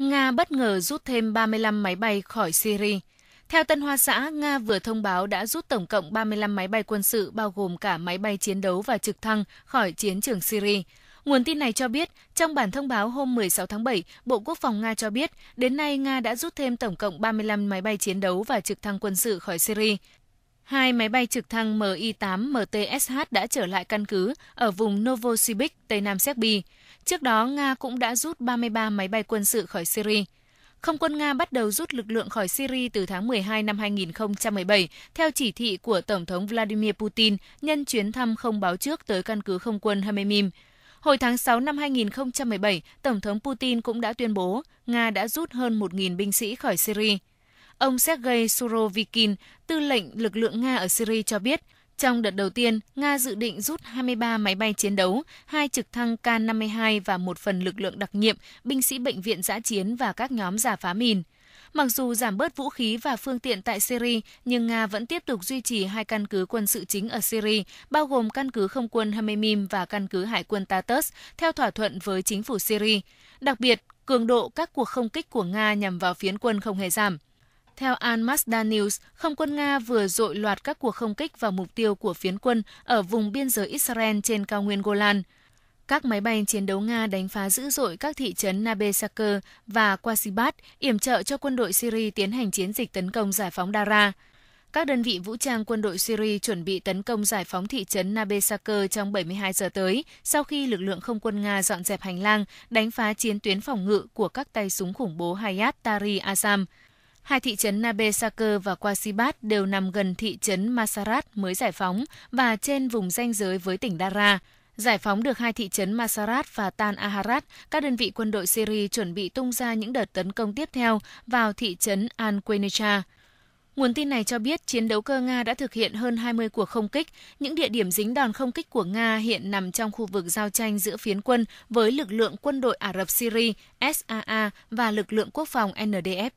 Nga bất ngờ rút thêm 35 máy bay khỏi Syria. Theo Tân Hoa Xã, Nga vừa thông báo đã rút tổng cộng 35 máy bay quân sự bao gồm cả máy bay chiến đấu và trực thăng khỏi chiến trường Syria. Nguồn tin này cho biết, trong bản thông báo hôm 16 tháng 7, Bộ Quốc phòng Nga cho biết, đến nay Nga đã rút thêm tổng cộng 35 máy bay chiến đấu và trực thăng quân sự khỏi Syria. Hai máy bay trực thăng Mi-8 MTSH đã trở lại căn cứ ở vùng Novosibirsk, Tây Nam Serbia. Trước đó, Nga cũng đã rút 33 máy bay quân sự khỏi Syria. Không quân Nga bắt đầu rút lực lượng khỏi Syria từ tháng 12 năm 2017 theo chỉ thị của Tổng thống Vladimir Putin nhân chuyến thăm không báo trước tới căn cứ không quân Hamemim. Hồi tháng 6 năm 2017, Tổng thống Putin cũng đã tuyên bố Nga đã rút hơn 1.000 binh sĩ khỏi Syria. Ông Sergei Surovikin, tư lệnh lực lượng Nga ở Syria cho biết, trong đợt đầu tiên, Nga dự định rút 23 máy bay chiến đấu, hai trực thăng K-52 và một phần lực lượng đặc nhiệm, binh sĩ bệnh viện giã chiến và các nhóm giả phá mìn. Mặc dù giảm bớt vũ khí và phương tiện tại Syria, nhưng Nga vẫn tiếp tục duy trì hai căn cứ quân sự chính ở Syria, bao gồm căn cứ không quân Hamemim và căn cứ hải quân Tartus, theo thỏa thuận với chính phủ Syria. Đặc biệt, cường độ các cuộc không kích của Nga nhằm vào phiến quân không hề giảm. Theo Al Masda News, không quân Nga vừa dội loạt các cuộc không kích vào mục tiêu của phiến quân ở vùng biên giới Israel trên cao nguyên Golan. Các máy bay chiến đấu Nga đánh phá dữ dội các thị trấn Nabesaker và Qasibat, yểm trợ cho quân đội Syria tiến hành chiến dịch tấn công giải phóng Dara. Các đơn vị vũ trang quân đội Syria chuẩn bị tấn công giải phóng thị trấn Nabesaker trong 72 giờ tới, sau khi lực lượng không quân Nga dọn dẹp hành lang, đánh phá chiến tuyến phòng ngự của các tay súng khủng bố Hayat Tari Assam. Hai thị trấn Nabe Sakher và Quasibat đều nằm gần thị trấn Masarat mới giải phóng và trên vùng danh giới với tỉnh Dara. Giải phóng được hai thị trấn Masarat và Tan Aharat, các đơn vị quân đội Syria chuẩn bị tung ra những đợt tấn công tiếp theo vào thị trấn Al-Quneitra. Nguồn tin này cho biết chiến đấu cơ Nga đã thực hiện hơn 20 cuộc không kích. Những địa điểm dính đòn không kích của Nga hiện nằm trong khu vực giao tranh giữa phiến quân với lực lượng quân đội Ả Rập Syri SAA và lực lượng quốc phòng NDF.